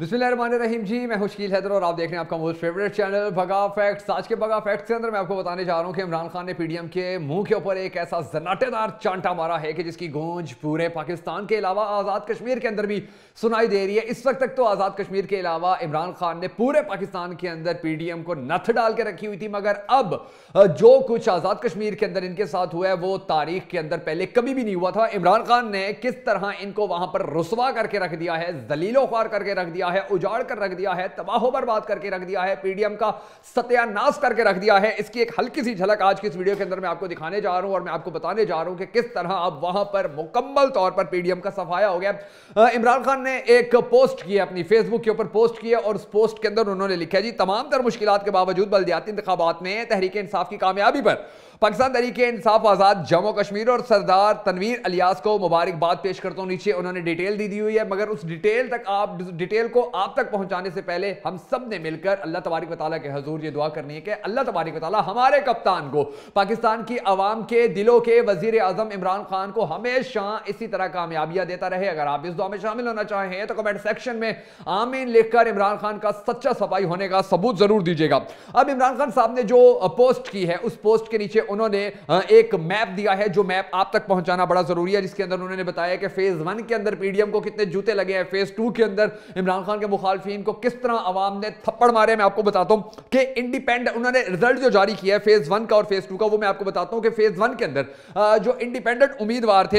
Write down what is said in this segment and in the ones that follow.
बिस्मिल्लाहिर्रहमानिर्रहीम जी मैं खुशकील हैदर और आप देख रहे हैं आपका मोस्ट फेवरेट चैनल भगा फैक्ट्स आज के भगा फैक्ट्स के अंदर मैं आपको बताने जा रहा हूं कि इमरान खान ने पीडीएम के मुंह के ऊपर एक ऐसा जनाटेदार चांटा मारा है कि जिसकी गूंज पूरे पाकिस्तान के अलावा आज़ाद कश्मीर के अंदर भी सुनाई दे रही है इस वक्त तक तो आज़ाद कश्मीर के अलावा इमरान खान ने पूरे पाकिस्तान के अंदर पी को नथ डाल के रखी हुई थी मगर अब जो कुछ आज़ाद कश्मीर के अंदर इनके साथ हुआ है वो तारीख के अंदर पहले कभी भी नहीं हुआ था इमरान खान ने किस तरह इनको वहां पर रसवा करके रख दिया है जलीलो ख्वार करके रख दिया दिया है उजाड़ कर रख दिया है तबाहो बर्बाद करके रख दिया है पीडीएम का सत्यानाश करके रख दिया है इसकी एक हल्की सी झलक आज की इस वीडियो के अंदर मैं आपको दिखाने जा रहा हूं और मैं आपको बताने जा रहा हूं कि किस तरह अब वहां पर मुकम्मल तौर पर पीडीएम का सफाया हो गया इमरान खान ने एक पोस्ट की अपनी फेसबुक के ऊपर पोस्ट किया और उस पोस्ट के अंदर उन्होंने लिखा जी तमाम तर मुश्किल के बावजूद बल्दियाती इंतबात में तहरीक इंसाफ की कामयाबी पर पाकिस्तान तरीके इंसाफ आज़ाद जम्मू कश्मीर और सरदार तनवीर अलियास को मुबारकबाद पेश करता हूं नीचे उन्होंने डिटेल दी दी हुई है मगर उस डिटेल तक आप डिटेल को को आप तक पहुंचाने से पहले हम सब ने मिलकर अल्लाह तबारक वाली के हजूर ये दुआ करनी है कि अल्लाह तबारक वाली हमारे कप्तान को पाकिस्तान की आवाम के दिलों के वजीर अजम इमरान खान को हमेशा इसी तरह कामयाबियां देता रहे अगर आप इस दुआ में शामिल होना चाहें तो कमेंट सेक्शन में आमीन लिखकर इमरान खान का सच्चा सफाई होने का सबूत जरूर दीजिएगा अब इमरान खान साहब ने जो पोस्ट की है उस पोस्ट के नीचे उन्होंने एक मैप दिया है जो मैप आप तक पहुंचाना बड़ा जरूरी है जिसके अंदर उन्होंने बताया कि फेज वन के अंदर पीडीएम को कितने जूते लगे हैं फेज टू के अंदर इमरान इमरान खान के मुखालफिन को किस तरह आवाम ने थप्पड़ मारे मैं आपको बताता हूँ कि इंडिपेंडेंट उन्होंने रिजल्ट जो जारी किया है फेज वन का और फेज टू का वो मैं आपको बताता हूँ कि फेज वन के अंदर जो इंडिपेंडेंट उम्मीदवार थे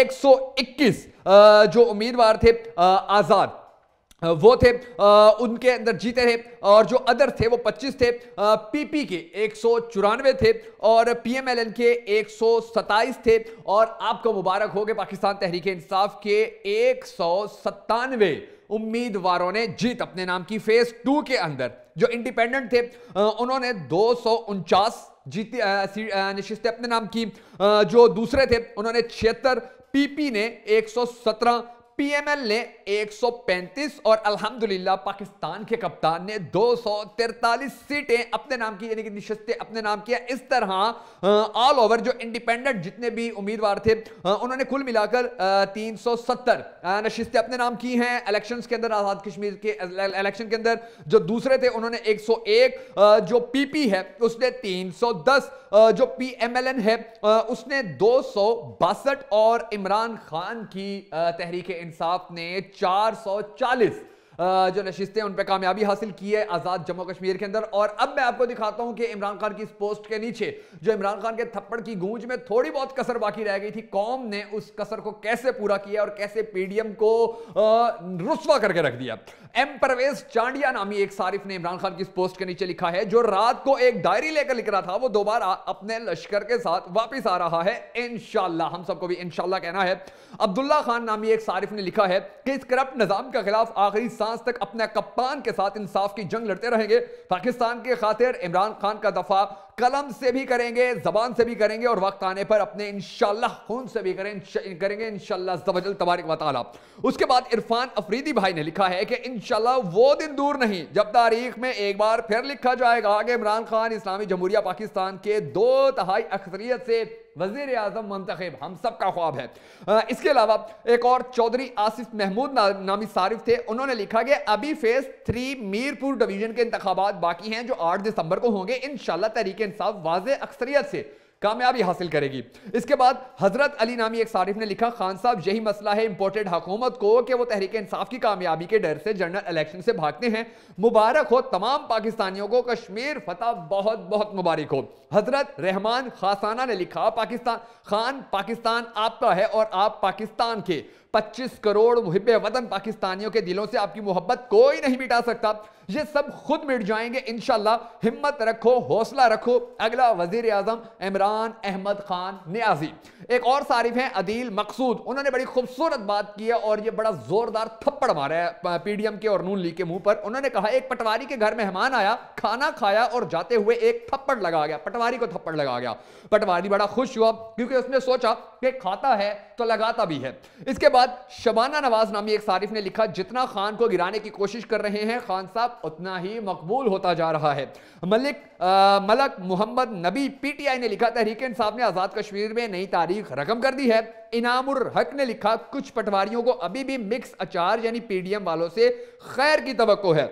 एक जो उम्मीदवार थे आज़ाद वो थे आ, उनके अंदर जीते थे और जो अदर थे वो 25 थे पीपी के एक थे और पीएमएलएन के एक थे और आपको मुबारक हो गए पाकिस्तान तहरीक इंसाफ के एक सौ उम्मीदवारों ने जीत अपने नाम की फेज टू के अंदर जो इंडिपेंडेंट थे उन्होंने दो जीती नशिस्तें अपने नाम की जो दूसरे थे उन्होंने छिहत्तर पीपी ने 117 पीएमएल ने 135 और अल्हम्दुलिल्लाह पाकिस्तान के कप्तान ने दो सीटें अपने नाम की यानी कि निशस्तें अपने नाम किया इस तरह ऑल ओवर जो इंडिपेंडेंट जितने भी उम्मीदवार थे आ, उन्होंने कुल मिलाकर तीन सौ सत्तर नशिस्तें अपने नाम की हैं इलेक्शन के अंदर आज़ाद कश्मीर के इलेक्शन के अंदर जो दूसरे थे उन्होंने एक आ, जो पी है उसने तीन जो पीएमएलएन है उसने दो और इमरान खान की तहरीक इंसाफ ने 440 सौ जो नशिस्तें उन पर कामयाबी हासिल की है आज़ाद जम्मू कश्मीर के अंदर और अब मैं आपको दिखाता हूं कि इमरान खान की इस पोस्ट के नीचे जो इमरान खान के थप्पड़ की गूंज में थोड़ी बहुत कसर बाकी रह गई थी कौम ने उस कसर को कैसे पूरा किया और कैसे पीडीएम को रुसवा करके रख दिया एम परवेज चांडिया नामी एक सारिफ ने इमरान खान की इस पोस्ट के नीचे लिखा है जो रात को एक डायरी लेकर लिख रहा था वो दोबारा अपने लश्कर के साथ वापिस आ रहा है इनशाला हम सबको भी इनशाला कहना है अब्दुल्ला खान नामी एक सारिफ ने लिखा है कि इस करप्ट निजाम के खिलाफ आखिरी सांस तक अपने कप्तान के साथ इंसाफ की जंग लड़ते रहेंगे पाकिस्तान के खातिर इमरान खान का दफा कलम से भी करेंगे जबान से भी करेंगे और वक्त आने पर अपने इनशाला खून से भी करें करेंगे इनशाला जबजल तबारक वाल उसके बाद इरफान अफरीदी भाई ने लिखा है कि इनशाला वो दिन दूर नहीं जब तारीख में एक बार फिर लिखा जाएगा कि इमरान खान इस्लामी जमहूरिया पाकिस्तान के दो तहाई अक्सरियत से वजीर आजम मंतखब हम सब का ख्वाब है इसके अलावा एक और चौधरी आसिफ महमूद नामी सारिफ थे उन्होंने लिखा कि अभी फेज थ्री मीरपुर डिवीजन के इंतबात बाकी हैं जो आठ दिसंबर को होंगे इन तरीके इंसाफ वाज अक्सरियत से कामयाबी हासिल करेगी इसके बाद हजरत अली नामी एक सारिफ ने लिखा खान साहब यही मसला है इंपोर्टेड हकूमत को कि वो तहरीक इंसाफ की कामयाबी के डर से जनरल इलेक्शन से भागते हैं मुबारक हो तमाम पाकिस्तानियों को कश्मीर फतह बहुत बहुत मुबारक हो हजरत रहमान खासाना ने लिखा पाकिस्तान खान पाकिस्तान आपका है और आप पाकिस्तान के 25 करोड़ मुहिब वतन पाकिस्तानियों के दिलों से आपकी मोहब्बत कोई नहीं मिटा सकता ये सब खुद मिट जाएंगे इनशाला हिम्मत रखो हौसला रखो अगला वजीर आजम इमरान अहमद खान न्याजी एक और सारिफ हैं अदील मकसूद उन्होंने बड़ी खूबसूरत बात की है और ये बड़ा जोरदार थप्पड़ मारा है पीडीएम के और नून लीग के मुंह पर उन्होंने कहा एक पटवारी के घर मेहमान आया खाना खाया और जाते हुए एक थप्पड़ लगा गया पटवारी को थप्पड़ लगा गया पटवारी बड़ा खुश हुआ क्योंकि उसने सोचा पे खाता है तो लगाता भी है इसके बाद शबाना नवाज नामी एक सारिफ ने लिखा जितना खान को गिराने की कोशिश कर रहे हैं खान साहब उतना ही मकबूल होता जा रहा है मलिक आ, मलक मोहम्मद नबी पीटीआई ने लिखा तहरीक साहब ने आज़ाद कश्मीर में नई तारीख रकम कर दी है इनामुर हक ने लिखा कुछ पटवारियों को अभी भी मिक्स अचार यानी पीडीएम वालों से खैर की तो है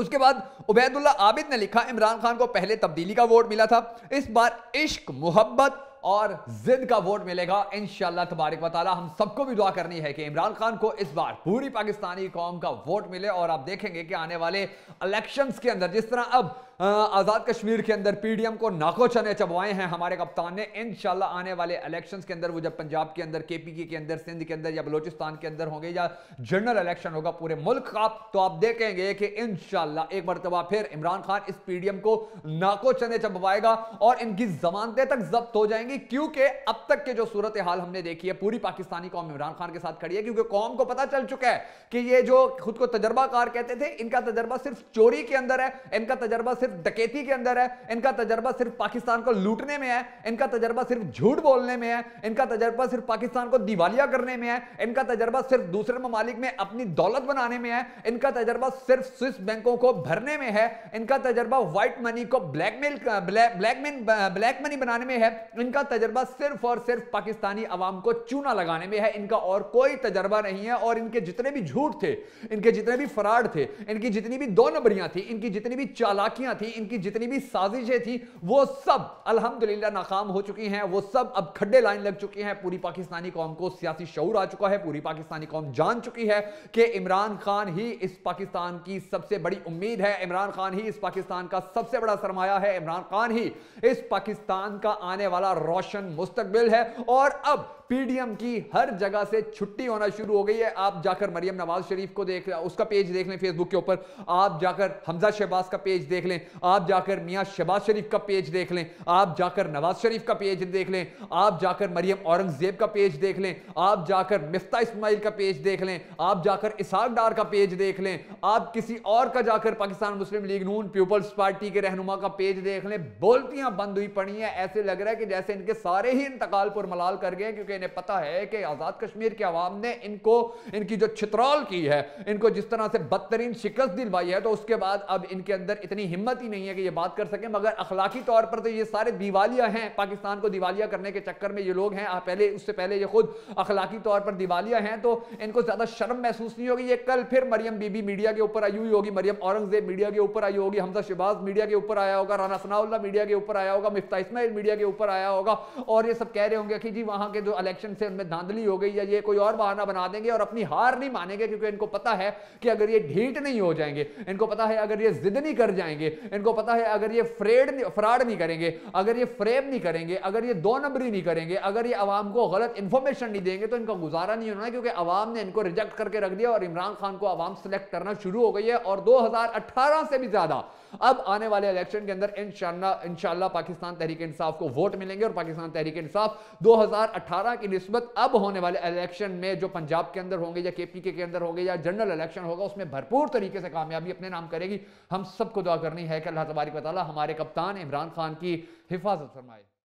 उसके बाद उबैदुल्ला आबिद ने लिखा इमरान खान को पहले तब्दीली का वोट मिला था इस बार इश्क मोहब्बत और जिद का वोट मिलेगा इन तबारक वाली हम सबको भी दुआ करनी है कि इमरान खान को इस बार पूरी पाकिस्तानी कौम का वोट मिले और आप देखेंगे कि आने वाले इलेक्शन के अंदर जिस तरह अब आज़ाद कश्मीर के अंदर पीडीएम को नाको चने चबवाए हैं हमारे कप्तान ने इन आने वाले इलेक्शन के अंदर वो जब पंजाब के अंदर पी के अंदर सिंध के अंदर या बलोचिस्तान के अंदर होंगे या जनरल इलेक्शन होगा पूरे मुल्क का तो आप देखेंगे कि इन एक मरतबा फिर इमरान खान इस पीडीएम को नाको चने चबवाएगा और इनकी जमानतें तक जब्त हो जाएंगी जाएगी क्योंकि अब तक के जो सूरत हाल हमने देखी है पूरी पाकिस्तानी कौम इमरान खान के साथ खड़ी है क्योंकि कौम को पता चल चुका है कि ये जो खुद को तजर्बाकार कहते थे इनका तजर्बा सिर्फ चोरी के अंदर है इनका तजर्बा सिर्फ डकैती के अंदर है इनका तजर्बा सिर्फ पाकिस्तान को लूटने में है इनका तजर्बा सिर्फ झूठ बोलने में है इनका तजर्बा सिर्फ पाकिस्तान को दिवालिया करने में है इनका तजर्बा सिर्फ दूसरे ममालिक में अपनी दौलत बनाने में है इनका तजर्बा सिर्फ स्विस बैंकों को भरने में है इनका तजर्बा व्हाइट मनी को ब्लैकमेल ब्लैक मनी बनाने में है इनका इनका तजर्बा सिर्फ और सिर्फ पाकिस्तानी अवाम को चूना लगाने में है इनका और कोई तजर्बा नहीं है और इनके जितने भी झूठ थे इनके जितने भी फराड थे इनकी जितनी भी दो नंबरियां थी इनकी जितनी भी चालाकियां थी इनकी जितनी भी साजिशें थी वो सब अलहमदुल्ला नाकाम हो चुकी हैं वो सब अब खड्डे लाइन लग चुकी हैं पूरी पाकिस्तानी कौम को सियासी शौर आ चुका है पूरी पाकिस्तानी कौम जान चुकी है कि इमरान खान ही इस पाकिस्तान की सबसे बड़ी उम्मीद है इमरान खान ही इस पाकिस्तान का सबसे बड़ा सरमाया है इमरान खान ही इस पाकिस्तान का आने वाला रोशन मुस्तबिल है और अब पीडीएम की हर जगह से छुट्टी होना शुरू हो गई है आप जाकर मरियम नवाज शरीफ को देख उसका पेज देख लें फेसबुक के ऊपर आप जाकर हमजा शहबाज का पेज देख लें आप जाकर मियाँ शहबाज शरीफ का पेज देख लें आप जाकर नवाज शरीफ का पेज देख लें आप जाकर मरियम औरंगजेब का पेज देख लें आप जाकर मिफ्ता इस्माइल का पेज देख लें आप जाकर इसहाक डार का पेज देख लें आप किसी और का जाकर Pakistan Muslim League Noon people's party के रहनुमा का पेज देख लें बोलतियां बंद हुई पड़ी हैं ऐसे लग रहा है कि जैसे इनके सारे ही इंतकाल पर मलाल कर गए क्योंकि इन्हें पता है कि आज़ाद कश्मीर के अवाम ने इनको इनकी जो छित्रौल की है इनको जिस तरह से बदतरीन शिकस्त दिलवाई है तो उसके बाद अब इनके अंदर इतनी हिम्मत ही नहीं है कि ये बात कर सकें मगर अखलाकी तौर पर तो ये सारे दिवालिया हैं पाकिस्तान को दिवालिया करने के चक्कर में ये लोग हैं पहले उससे पहले ये खुद अखलाकी तौर पर दिवालिया हैं तो इनको ज़्यादा शर्म महसूस नहीं होगी ये कल फिर मरियम बीबी मीडिया के ऊपर आई हुई होगी मरियम औरंगजेब मीडिया के ऊपर आई होगी हमजा शिबाज मीडिया के ऊपर आया होगा राना सनाउल्ला मीडिया के ऊपर आया होगा मिफ्ता इसमाइल मीडिया के ऊपर आया होगा और ये सब कह रहे होंगे कि जी वहां के जो इलेक्शन से उनमें धांधली हो गई या ये कोई और बहाना बना देंगे और अपनी हार नहीं मानेंगे क्योंकि इनको पता है कि अगर ये ढीट नहीं हो जाएंगे इनको पता है अगर ये जिद नहीं कर जाएंगे इनको पता है अगर ये फ्रेड फ्रॉड नहीं करेंगे अगर ये फ्रेम नहीं करेंगे अगर ये दो नंबरी नहीं करेंगे अगर ये आवाम को गलत इन्फॉर्मेशन नहीं देंगे तो इनका गुजारा नहीं होना क्योंकि आवाम ने इनको रिजेक्ट करके रख दिया और इमरान खान को आवाम सेलेक्ट करना शुरू हो गई है और दो से भी ज्यादा अब आने वाले इलेक्शन के अंदर इंशाल्लाह इंशाला पाकिस्तान तहरीक इंसाफ को वोट मिलेंगे और पाकिस्तान तहरीक इंसाफ 2018 हजार हरियाणा की नस्बत अब होने वाले इलेक्शन में जो पंजाब के अंदर होंगे या केपीके के अंदर होंगे या जनरल इलेक्शन होगा उसमें भरपूर तरीके से कामयाबी अपने नाम करेगी हम सबको दुआ करनी है कि अल्लाह तबारिक वाली हमारे कप्तान इमरान खान की हिफाजत फरमाए